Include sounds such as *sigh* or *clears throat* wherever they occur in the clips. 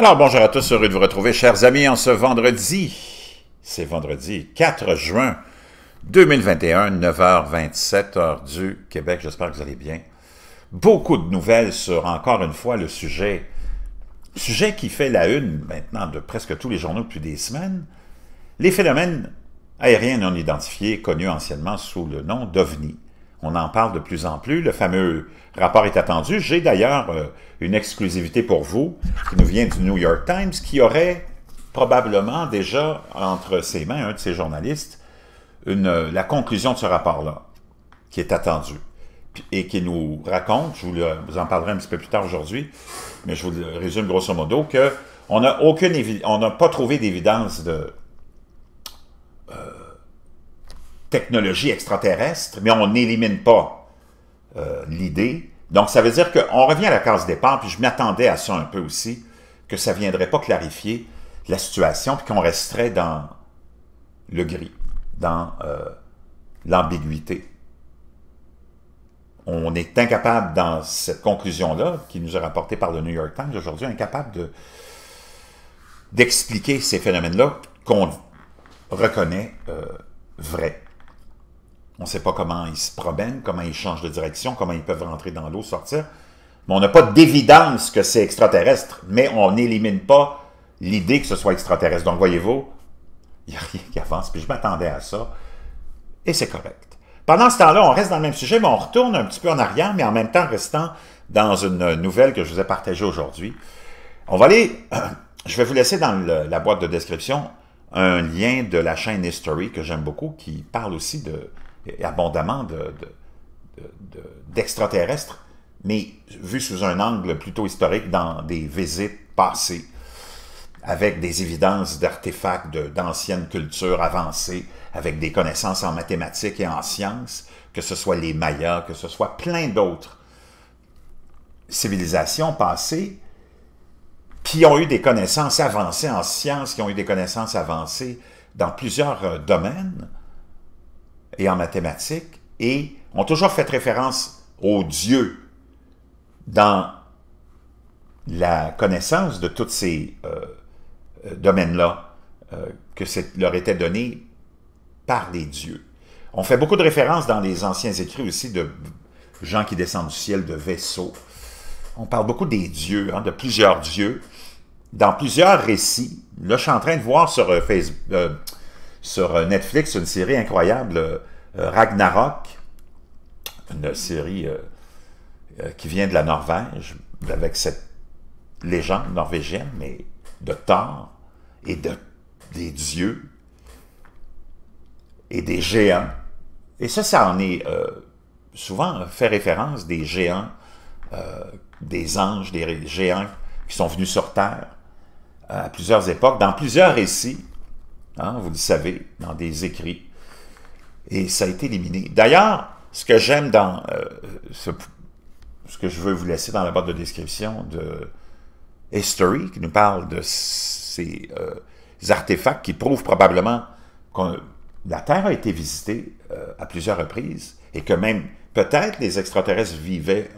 Alors bonjour à tous, heureux de vous retrouver, chers amis, en ce vendredi, c'est vendredi 4 juin 2021, 9h27, heure du Québec, j'espère que vous allez bien. Beaucoup de nouvelles sur, encore une fois, le sujet, sujet qui fait la une maintenant de presque tous les journaux depuis des semaines, les phénomènes aériens non identifiés, connus anciennement sous le nom d'OVNI, on en parle de plus en plus. Le fameux rapport est attendu. J'ai d'ailleurs euh, une exclusivité pour vous qui nous vient du New York Times qui aurait probablement déjà entre ses mains, un de ses journalistes, euh, la conclusion de ce rapport-là qui est attendu et qui nous raconte, je vous, vous en parlerai un petit peu plus tard aujourd'hui, mais je vous le résume grosso modo, qu'on on n'a pas trouvé d'évidence de, technologie extraterrestre, mais on n'élimine pas euh, l'idée. Donc, ça veut dire qu'on revient à la case départ, puis je m'attendais à ça un peu aussi, que ça ne viendrait pas clarifier la situation, puis qu'on resterait dans le gris, dans euh, l'ambiguïté. On est incapable, dans cette conclusion-là, qui nous est rapportée par le New York Times aujourd'hui, incapable de d'expliquer ces phénomènes-là qu'on reconnaît euh, vrais. On ne sait pas comment ils se promènent, comment ils changent de direction, comment ils peuvent rentrer dans l'eau, sortir. Mais on n'a pas d'évidence que c'est extraterrestre, mais on n'élimine pas l'idée que ce soit extraterrestre. Donc, voyez-vous, il n'y a rien qui avance, puis je m'attendais à ça, et c'est correct. Pendant ce temps-là, on reste dans le même sujet, mais on retourne un petit peu en arrière, mais en même temps restant dans une nouvelle que je vous ai partagée aujourd'hui. On va aller, *clears throat* je vais vous laisser dans la boîte de description un lien de la chaîne History que j'aime beaucoup, qui parle aussi de, abondamment d'extraterrestres, mais vu sous un angle plutôt historique dans des visites passées, avec des évidences d'artefacts d'anciennes cultures avancées, avec des connaissances en mathématiques et en sciences, que ce soit les Mayas, que ce soit plein d'autres civilisations passées, qui ont eu des connaissances avancées en sciences, qui ont eu des connaissances avancées dans plusieurs euh, domaines, et en mathématiques et ont toujours fait référence aux dieux dans la connaissance de tous ces euh, domaines-là euh, que leur était donné par les dieux. On fait beaucoup de références dans les anciens écrits aussi de gens qui descendent du ciel, de vaisseaux. On parle beaucoup des dieux, hein, de plusieurs dieux. Dans plusieurs récits, là je suis en train de voir sur euh, Facebook, sur euh, Netflix une série incroyable, euh, euh, Ragnarok, une série qui vient de la Norvège, avec cette légende norvégienne, mais de Thor et de, des dieux et des géants. Et ça, ça en est souvent fait référence des géants, des anges, des géants qui sont venus sur Terre à plusieurs époques, dans plusieurs récits. Hein, vous le savez, dans des écrits. Et ça a été éliminé. D'ailleurs, ce que j'aime dans euh, ce, que je veux vous laisser dans la barre de description de History, qui nous parle de ces euh, artefacts qui prouvent probablement que la Terre a été visitée euh, à plusieurs reprises et que même peut-être les extraterrestres vivaient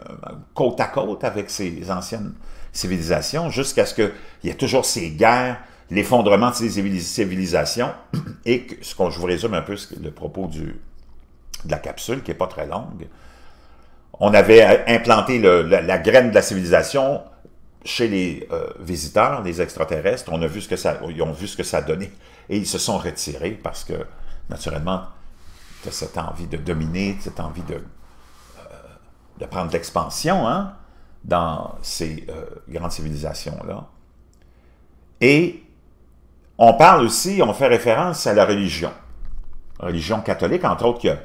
côte à côte avec ces anciennes civilisations jusqu'à ce qu'il y ait toujours ces guerres l'effondrement de ces civilisations *clears throat* et ce qu'on je vous résume un peu le propos du, de la capsule qui n'est pas très longue. On avait euh, implanté la, graine de la civilisation chez les euh, visiteurs, les extraterrestres. On a vu ce que ça, ils ont vu ce que ça donnait et ils se sont retirés parce que naturellement, tu as cette envie de dominer, cette envie de, euh, de prendre l'expansion hein, dans ces grandes civilisations là. Et on parle aussi, on fait référence à la religion. religion catholique, entre autres, qui a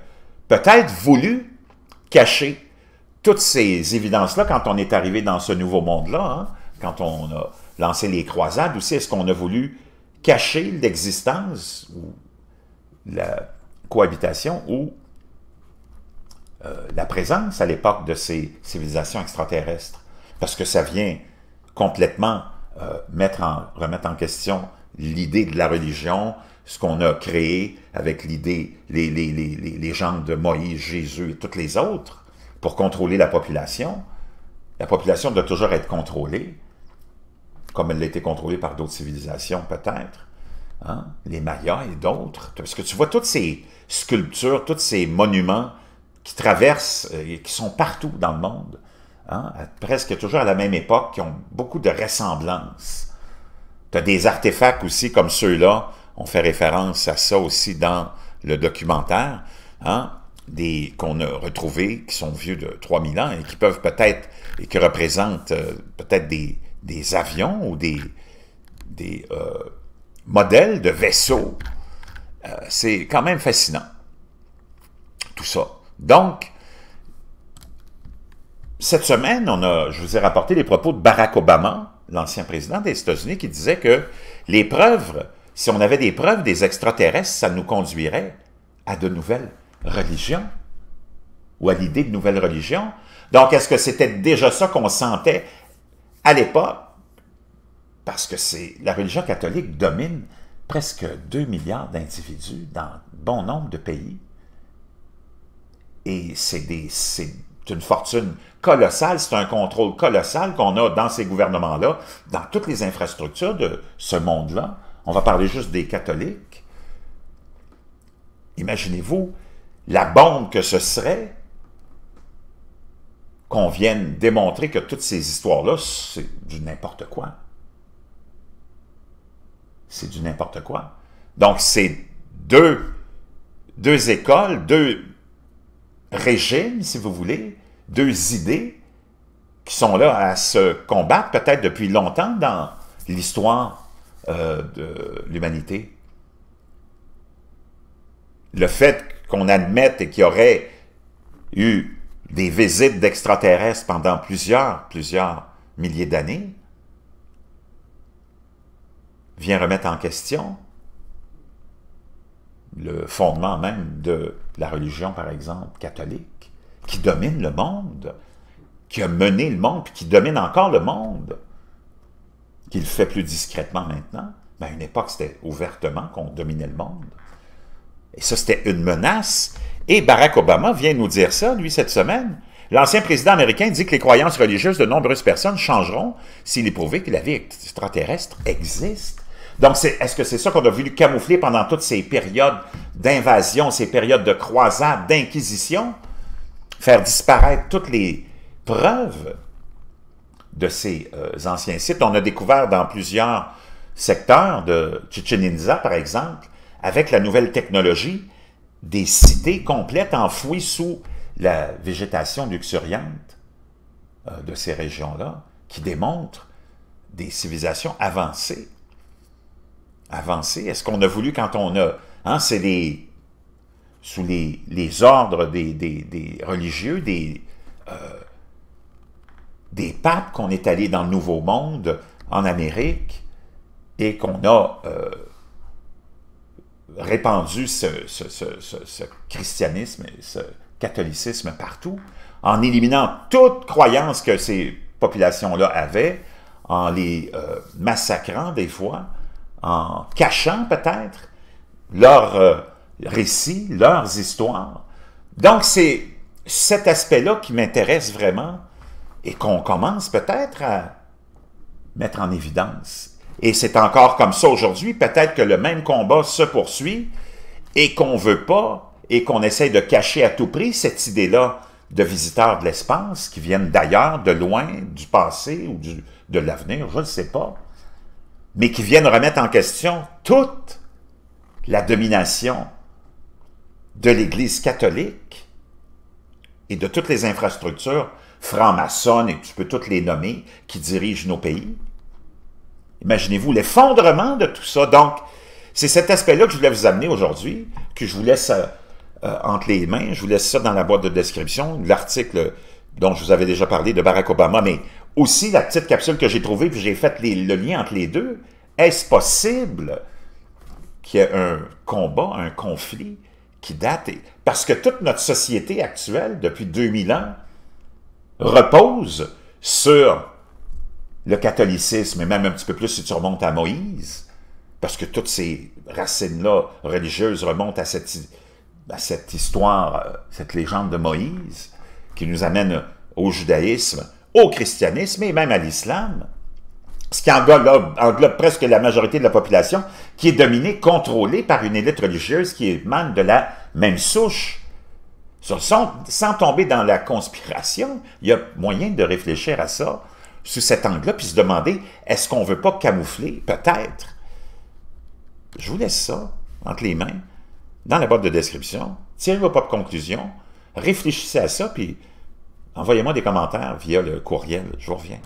peut-être voulu cacher toutes ces évidences-là quand on est arrivé dans ce nouveau monde-là, hein, quand on a lancé les croisades aussi, est-ce qu'on a voulu cacher l'existence ou la cohabitation ou euh, la présence à l'époque de ces civilisations extraterrestres? Parce que ça vient complètement euh, mettre en, remettre en question l'idée de la religion, ce qu'on a créé avec l'idée, les, les, gens de Moïse, Jésus et toutes les autres, pour contrôler la population. La population doit toujours être contrôlée, comme elle l'a été contrôlée par d'autres civilisations peut-être, hein? les Mayas et d'autres. Parce que tu vois toutes ces sculptures, tous ces monuments qui traversent euh, et qui sont partout dans le monde, hein? presque toujours à la même époque, qui ont beaucoup de ressemblances. Tu as des artefacts aussi comme ceux-là, on fait référence à ça aussi dans le documentaire, hein, des qu'on a retrouvés, qui sont vieux de 3000 ans et qui peuvent peut-être, et qui représentent euh, peut-être des, avions ou des, des euh, modèles de vaisseaux. Euh, c'est quand même fascinant, tout ça. Donc, cette semaine, on a, je vous ai rapporté les propos de Barack Obama, l'ancien président des États-Unis, qui disait que les preuves, si on avait des preuves des extraterrestres, ça nous conduirait à de nouvelles religions ou à l'idée de nouvelles religions. Donc, est-ce que c'était déjà ça qu'on sentait à l'époque? Parce que c'est la religion catholique domine presque 2 milliards d'individus dans bon nombre de pays. Et c'est des, une fortune colossale, c'est un contrôle colossal qu'on a dans ces gouvernements-là, dans toutes les infrastructures de ce monde-là. On va parler juste des catholiques. Imaginez-vous la bombe que ce serait qu'on vienne démontrer que toutes ces histoires-là, c'est du n'importe quoi. C'est du n'importe quoi. Donc, c'est deux, deux écoles, deux régime, si vous voulez, deux idées qui sont là à se combattre peut-être depuis longtemps dans l'histoire euh, de l'humanité. Le fait qu'on admette et qu'il y aurait eu des visites d'extraterrestres pendant plusieurs, plusieurs milliers d'années, vient remettre en question le fondement même de la religion, par exemple, catholique, qui domine le monde, qui a mené le monde, puis qui domine encore le monde, qu'il fait plus discrètement maintenant. Mais à une époque, c'était ouvertement qu'on dominait le monde. Et ça, c'était une menace. Et Barack Obama vient nous dire ça, lui, cette semaine. L'ancien président américain dit que les croyances religieuses de nombreuses personnes changeront s'il est prouvé que la vie extraterrestre existe. Donc, est-ce que c'est ça qu'on a voulu camoufler pendant toutes ces périodes d'invasion, ces périodes de croisade, d'inquisition? Faire disparaître toutes les preuves de ces euh, anciens sites. On a découvert dans plusieurs secteurs de Chichen Itza, par exemple, avec la nouvelle technologie, des cités complètes enfouies sous la végétation luxuriante euh, de ces régions-là, qui démontrent des civilisations avancées avancé? Est-ce qu'on a voulu quand on a... Hein, c'est sous les, ordres des, religieux, euh, des, papes qu'on est allé dans le Nouveau Monde, en Amérique, et qu'on a euh, répandu ce, christianisme, et ce catholicisme partout, en éliminant toute croyance que ces populations-là avaient, en les euh, massacrant des fois, en cachant peut-être leurs euh, récits, leurs histoires. Donc, c'est cet aspect-là qui m'intéresse vraiment et qu'on commence peut-être à mettre en évidence. Et c'est encore comme ça aujourd'hui, peut-être que le même combat se poursuit et qu'on veut pas et qu'on essaie de cacher à tout prix cette idée-là de visiteurs de l'espace qui viennent d'ailleurs, de loin, du passé ou de l'avenir, je ne sais pas mais qui viennent remettre en question toute la domination de l'Église catholique et de toutes les infrastructures franc maçonnes et tu peux toutes les nommer, qui dirigent nos pays. Imaginez-vous l'effondrement de tout ça. Donc, c'est cet aspect-là que je voulais vous amener aujourd'hui, que je vous laisse euh, entre les mains. Je vous laisse ça dans la boîte de description, l'article dont je vous avais déjà parlé de Barack Obama, mais aussi la petite capsule que j'ai trouvée, puis j'ai fait le lien entre les deux. Est-ce possible qu'il y ait un combat, un conflit qui date? Parce que toute notre société actuelle, depuis 2000 ans, repose sur le catholicisme, et même un petit peu plus si tu remontes à Moïse, parce que toutes ces racines-là religieuses remontent à cette histoire, euh, cette légende de Moïse, qui nous amène au judaïsme, au christianisme et même à l'islam, ce qui englobe, presque la majorité de la population, qui est dominée, contrôlée par une élite religieuse qui émane de la même souche. Sans, sans tomber dans la conspiration, il y a moyen de réfléchir à ça sous cet angle-là, puis se demander, est-ce qu'on ne veut pas camoufler, peut-être, je vous laisse ça entre les mains, dans la boîte de description. Tirez vos propres conclusions, réfléchissez à ça, puis Envoyez-moi des commentaires via le courriel. Je vous reviens.